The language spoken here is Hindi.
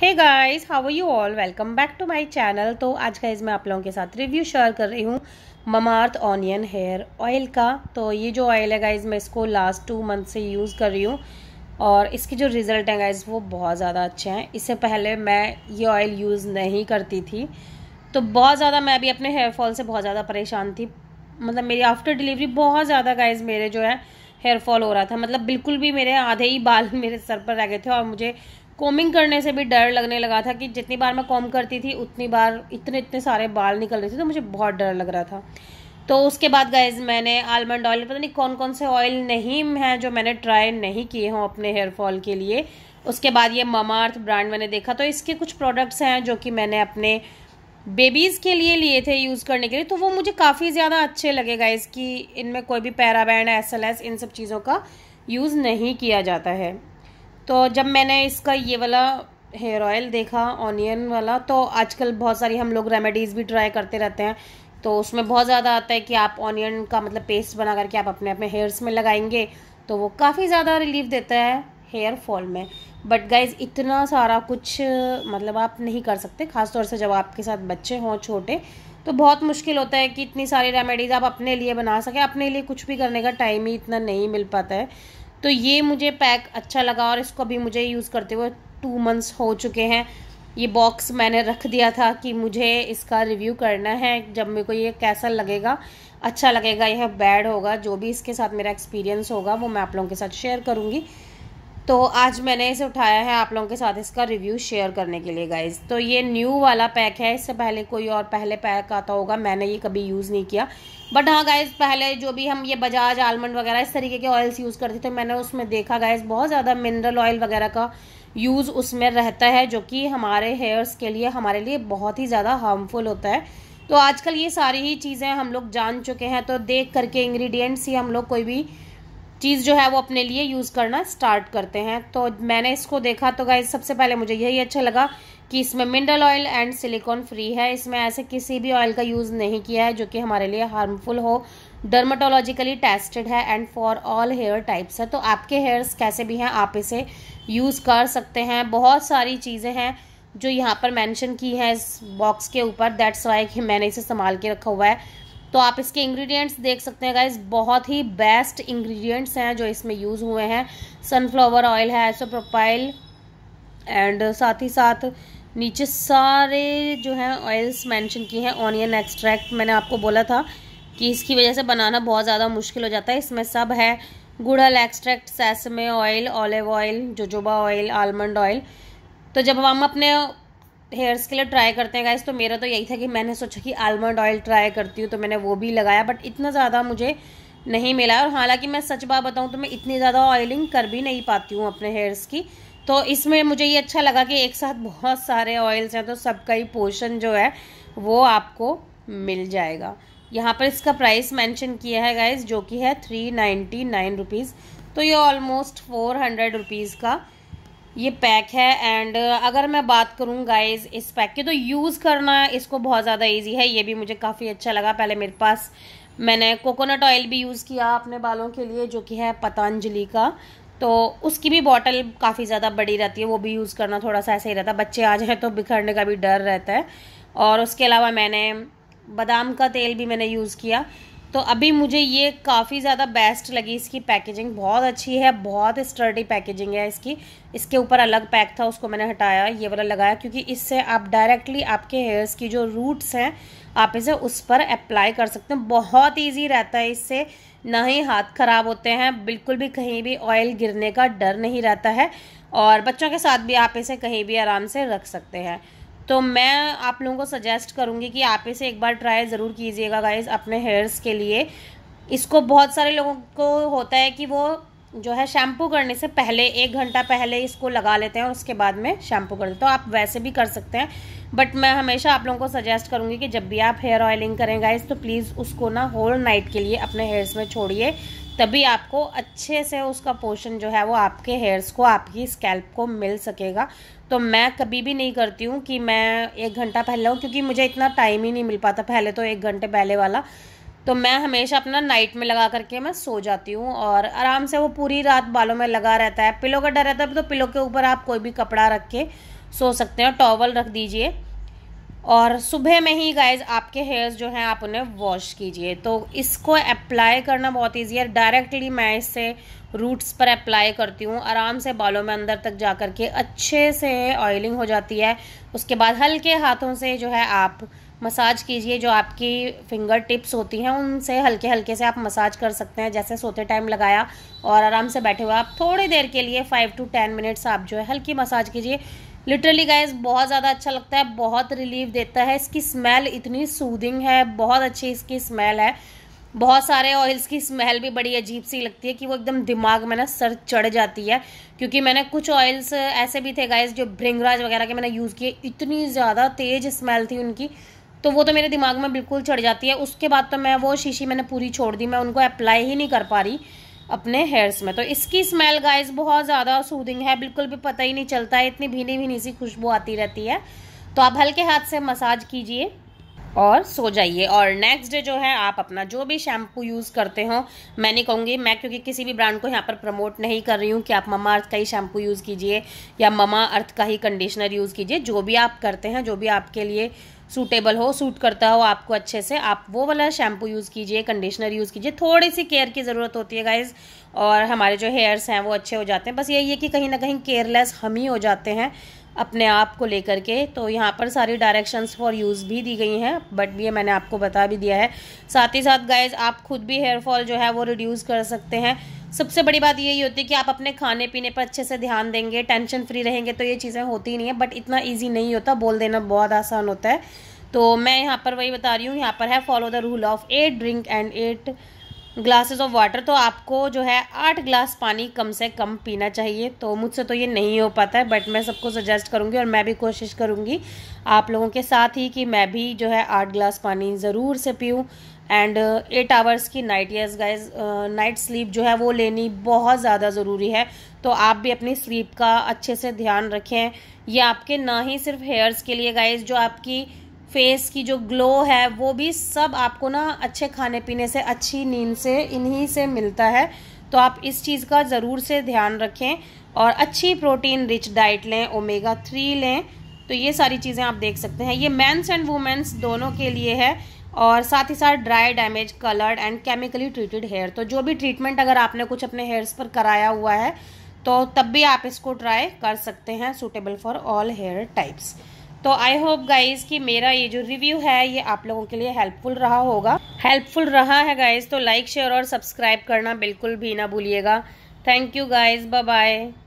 hey guys how are you all welcome back to my channel तो आज गाइस मैं आप लोगों के साथ रिव्यू शेयर कर रही हूँ ममार्थ ऑनियन हेयर ऑयल का तो ये जो ऑयल है गाइस मैं इसको लास्ट टू मंथ से यूज़ कर रही हूँ और इसके जो रिज़ल्ट हैं गाइस वो बहुत ज़्यादा अच्छे हैं इससे पहले मैं ये ऑयल यूज़ नहीं करती थी तो बहुत ज़्यादा मैं अभी अपने हेयरफॉल से बहुत ज़्यादा परेशान थी मतलब मेरी आफ्टर डिलीवरी बहुत ज़्यादा गाइज मेरे जो है हेयर फॉल हो रहा था मतलब बिल्कुल भी मेरे आधे ही बाल मेरे सर पर रह गए थे और मुझे कॉमिंग करने से भी डर लगने लगा था कि जितनी बार मैं कॉम करती थी उतनी बार इतने इतने सारे बाल निकल रहे थे तो मुझे बहुत डर लग रहा था तो उसके बाद गाइज मैंने आलमंड ऑयल पता नहीं कौन कौन से ऑयल नहीं हैं जो मैंने ट्राई नहीं किए हों अपने हेयर फॉल के लिए उसके बाद ये ममा अर्थ ब्रांड मैंने देखा तो इसके कुछ प्रोडक्ट्स हैं जो कि मैंने अपने बेबीज़ के लिए लिए थे यूज़ करने के लिए तो वो मुझे काफ़ी ज़्यादा अच्छे लगे गाइज कि इनमें कोई भी पैराबैंड एस एल एस इन सब चीज़ों का यूज़ नहीं किया जाता है तो जब मैंने इसका ये वाला हेयर ऑयल देखा ऑनियन वाला तो आजकल बहुत सारी हम लोग रेमेडीज़ भी ट्राई करते रहते हैं तो उसमें बहुत ज़्यादा आता है कि आप ऑनियन का मतलब पेस्ट बना करके आप अपने अपने हेयर्स में लगाएंगे तो वो काफ़ी ज़्यादा रिलीफ देता है हेयर फॉल में बट गाइज इतना सारा कुछ मतलब आप नहीं कर सकते ख़ासतौर से जब आपके साथ बच्चे हों छोटे तो बहुत मुश्किल होता है कि इतनी सारी रेमेडीज़ आप अपने लिए बना सकें अपने लिए कुछ भी करने का टाइम ही इतना नहीं मिल पाता है तो ये मुझे पैक अच्छा लगा और इसको अभी मुझे यूज़ करते हुए टू मंथ्स हो चुके हैं ये बॉक्स मैंने रख दिया था कि मुझे इसका रिव्यू करना है जब मेरे को ये कैसा लगेगा अच्छा लगेगा यह बैड होगा जो भी इसके साथ मेरा एक्सपीरियंस होगा वो मैं आप लोगों के साथ शेयर करूँगी तो आज मैंने इसे उठाया है आप लोगों के साथ इसका रिव्यू शेयर करने के लिए गाइज तो ये न्यू वाला पैक है इससे पहले कोई और पहले पैक आता होगा मैंने ये कभी यूज़ नहीं किया बट हाँ गाइज पहले जो भी हम ये बजाज आलमंड वगैरह इस तरीके के ऑयल्स यूज़ करते थे मैंने उसमें देखा गाइज बहुत ज़्यादा मिनरल ऑयल वगैरह का यूज़ उसमें रहता है जो कि हमारे हेयर्स के लिए हमारे लिए बहुत ही ज़्यादा हार्मफुल होता है तो आजकल ये सारी ही चीज़ें हम लोग जान चुके हैं तो देख करके इंग्रीडियंट्स ही हम लोग कोई भी चीज़ जो है वो अपने लिए यूज़ करना स्टार्ट करते हैं तो मैंने इसको देखा तो गाइज सबसे पहले मुझे यही अच्छा लगा कि इसमें mineral oil and silicone free है इसमें ऐसे किसी भी ऑयल का यूज़ नहीं किया है जो कि हमारे लिए हार्मफुल हो डर्माटोलॉजिकली टेस्टेड है and for all hair types है तो आपके हेयर्स कैसे भी हैं आप इसे यूज़ कर सकते हैं बहुत सारी चीज़ें हैं जो यहाँ पर मैंशन की हैं इस बॉक्स के ऊपर दैट्स वाई कि मैंने इसे संभाल के रखा हुआ है तो आप इसके इंग्रेडिएंट्स देख सकते हैं गाइज बहुत ही बेस्ट इंग्रेडिएंट्स हैं जो इसमें यूज़ हुए हैं सनफ्लावर ऑयल है आइसोप्रोपाइल एंड साथ ही साथ नीचे सारे जो हैं ऑयल्स मेंशन किए हैं ऑनियन एक्सट्रैक्ट मैंने आपको बोला था कि इसकी वजह से बनाना बहुत ज़्यादा मुश्किल हो जाता है इसमें सब है गुड़हल extract sesame oil olive oil jojoba oil almond oil तो जब हम अपने हेयर्स के लिए ट्राई करते हैं गाइस तो मेरा तो यही था कि मैंने सोचा कि आलमंड ऑयल ट्राई करती हूँ तो मैंने वो भी लगाया बट इतना ज़्यादा मुझे नहीं मिला और हालांकि मैं सच बात बताऊँ तो मैं इतनी ज़्यादा ऑयलिंग कर भी नहीं पाती हूँ अपने हेयर्स की तो इसमें मुझे ये अच्छा लगा कि एक साथ बहुत सारे ऑयल्स हैं तो सबका ही पोर्शन जो है वो आपको मिल जाएगा यहाँ पर इसका प्राइस मैंशन किया है गाइज जो कि है थ्री नाइन्टी नाइन रुपीज़ तो ये ऑलमोस्ट फोर हंड्रेड रुपीज़ का ये पैक है एंड uh, अगर मैं बात करूँ गाइज इस पैक की तो यूज़ करना इसको बहुत ज़्यादा ईज़ी है ये भी मुझे काफ़ी अच्छा लगा पहले मेरे पास मैंने कोकोनट ऑयल भी यूज़ किया अपने बालों के लिए जो कि है पतंजलि का तो उसकी भी बॉटल काफ़ी ज़्यादा बड़ी रहती है वो भी यूज़ करना थोड़ा सा ऐसा ही रहता है बच्चे आ जाए तो बिखरने का भी डर रहता है और उसके अलावा मैंने बादाम का तेल भी मैंने यूज़ किया तो अभी मुझे ये काफ़ी ज़्यादा बेस्ट लगी इसकी पैकेजिंग बहुत अच्छी है बहुत स्टर्डी पैकेजिंग है इसकी इसके ऊपर अलग पैक था उसको मैंने हटाया ये वाला लगाया क्योंकि इससे आप डायरेक्टली आपके हेयर्स की जो रूट्स हैं आप इसे उस पर अप्लाई कर सकते हैं बहुत ईजी रहता है इससे ना ही हाथ ख़राब होते हैं बिल्कुल भी कहीं भी ऑयल गिरने का डर नहीं रहता है और बच्चों के साथ भी आप इसे कहीं भी आराम से रख सकते हैं तो मैं आप लोगों को सजेस्ट करूँगी कि आप इसे एक बार ट्राई ज़रूर कीजिएगा गाइज अपने हेयर्स के लिए इसको बहुत सारे लोगों को होता है कि वो जो है शैम्पू करने से पहले एक घंटा पहले इसको लगा लेते हैं और उसके बाद में शैम्पू कर लेते हैं तो आप वैसे भी कर सकते हैं बट मैं हमेशा आप लोगों को सजेस्ट करूँगी कि जब भी आप हेयर ऑयलिंग करें गाइज तो प्लीज़ उसको ना होल नाइट के लिए अपने हेयर्स में छोड़िए तभी आपको अच्छे से उसका पोशन जो है वो आपके हेयर्स को आपकी स्कैल्प को मिल सकेगा तो मैं कभी भी नहीं करती हूँ कि मैं एक घंटा पहले हूँ क्योंकि मुझे इतना टाइम ही नहीं मिल पाता पहले तो एक घंटे पहले वाला तो मैं हमेशा अपना नाइट में लगा करके मैं सो जाती हूँ और आराम से वो पूरी रात बालों में लगा रहता है पिलो का डर रहता है तो पिलो के ऊपर आप कोई भी कपड़ा रख के सो सकते हैं टॉवल रख दीजिए और सुबह में ही गाइज आपके हेयर्स जो हैं आप उन्हें वॉश कीजिए तो इसको अप्लाई करना बहुत ईजी है डायरेक्टली मैं इससे रूट्स पर अप्लाई करती हूँ आराम से बालों में अंदर तक जा कर के अच्छे से ऑयलिंग हो जाती है उसके बाद हल्के हाथों से जो है आप मसाज कीजिए जो आपकी फिंगर टिप्स होती हैं उनसे हल्के हल्के से आप मसाज कर सकते हैं जैसे सोते टाइम लगाया और आराम से बैठे हुए आप थोड़ी देर के लिए फ़ाइव टू टेन मिनट्स आप जो है हल्की मसाज कीजिए लिटरली गाइज बहुत ज़्यादा अच्छा लगता है बहुत रिलीफ देता है इसकी स्मेल इतनी सूदिंग है बहुत अच्छी इसकी स्मेल है बहुत सारे ऑयल्स की स्मेल भी बड़ी अजीब सी लगती है कि वो एकदम दिमाग में ना सर चढ़ जाती है क्योंकि मैंने कुछ ऑयल्स ऐसे भी थे गाइज जो भृंगराज वगैरह के मैंने यूज़ किए इतनी ज़्यादा तेज़ स्मेल थी उनकी तो वो तो मेरे दिमाग में बिल्कुल चढ़ जाती है उसके बाद तो मैं वो शीशी मैंने पूरी छोड़ दी मैं उनको अप्लाई ही नहीं कर पा रही अपने हेयर्स में तो इसकी स्मेल गाइस बहुत ज़्यादा सूदिंग है बिल्कुल भी पता ही नहीं चलता है इतनी भीनी भीनी सी खुशबू आती रहती है तो आप हल्के हाथ से मसाज कीजिए और सो जाइए और नेक्स्ट डे जो है आप अपना जो भी शैम्पू यूज़ करते हो मैं नहीं कहूँगी मैं क्योंकि किसी भी ब्रांड को यहाँ पर प्रमोट नहीं कर रही हूँ कि आप ममा अर्थ का ही शैम्पू यूज़ कीजिए या ममा अर्थ का ही कंडीशनर यूज़ कीजिए जो भी आप करते हैं जो भी आपके लिए सूटेबल हो सूट करता हो आपको अच्छे से आप वो वाला शैम्पू यूज़ कीजिए कंडीशनर यूज़ कीजिए थोड़ी सी केयर की ज़रूरत होती है गाइज़ और हमारे जो हेयर्स हैं वो अच्छे हो जाते हैं बस यही है कि कहीं ना कहीं केयरलेस हम ही हो जाते हैं अपने आप को लेकर के तो यहाँ पर सारी डायरेक्शंस फॉर यूज़ भी दी गई हैं बट ये मैंने आपको बता भी दिया है साथ ही साथ गाइज आप खुद भी हेयर फॉल जो है वो रिड्यूस कर सकते हैं सबसे बड़ी बात यही होती है कि आप अपने खाने पीने पर अच्छे से ध्यान देंगे टेंशन फ्री रहेंगे तो ये चीज़ें होती ही नहीं है बट इतना ईजी नहीं होता बोल देना बहुत आसान होता है तो मैं यहाँ पर वही बता रही हूँ यहाँ पर है follow the rule of eight drink and eight glasses of water तो आपको जो है आठ ग्लास पानी कम से कम पीना चाहिए तो मुझसे तो ये नहीं हो पाता है बट मैं सबको सजेस्ट करूँगी और मैं भी कोशिश करूँगी आप लोगों के साथ ही कि मैं भी जो है आठ ग्लास पानी ज़रूर से पीऊँ एंड एट आवर्स की night yes guys night sleep जो है वो लेनी बहुत ज़्यादा ज़रूरी है तो आप भी अपनी स्लीप का अच्छे से ध्यान रखें ये आपके ना ही सिर्फ हेयर्स के लिए गाइज जो आपकी फेस की जो ग्लो है वो भी सब आपको ना अच्छे खाने पीने से अच्छी नींद से इन्हीं से मिलता है तो आप इस चीज़ का ज़रूर से ध्यान रखें और अच्छी प्रोटीन रिच डाइट लें ओमेगा थ्री लें तो ये सारी चीज़ें आप देख सकते हैं ये मेंस एंड वुमेंस दोनों के लिए है और साथ ही साथ dry damage coloured and chemically treated hair तो जो भी ट्रीटमेंट अगर आपने कुछ अपने हेयर्स पर कराया हुआ है तो तब भी आप इसको ट्राई कर सकते हैं suitable for all hair types तो आई होप गाइज़ कि मेरा ये जो रिव्यू है ये आप लोगों के लिए हेल्पफुल रहा होगा हेल्पफुल रहा है गाइज़ तो लाइक शेयर और सब्सक्राइब करना बिल्कुल भी ना भूलिएगा थैंक यू गाइज़ बाय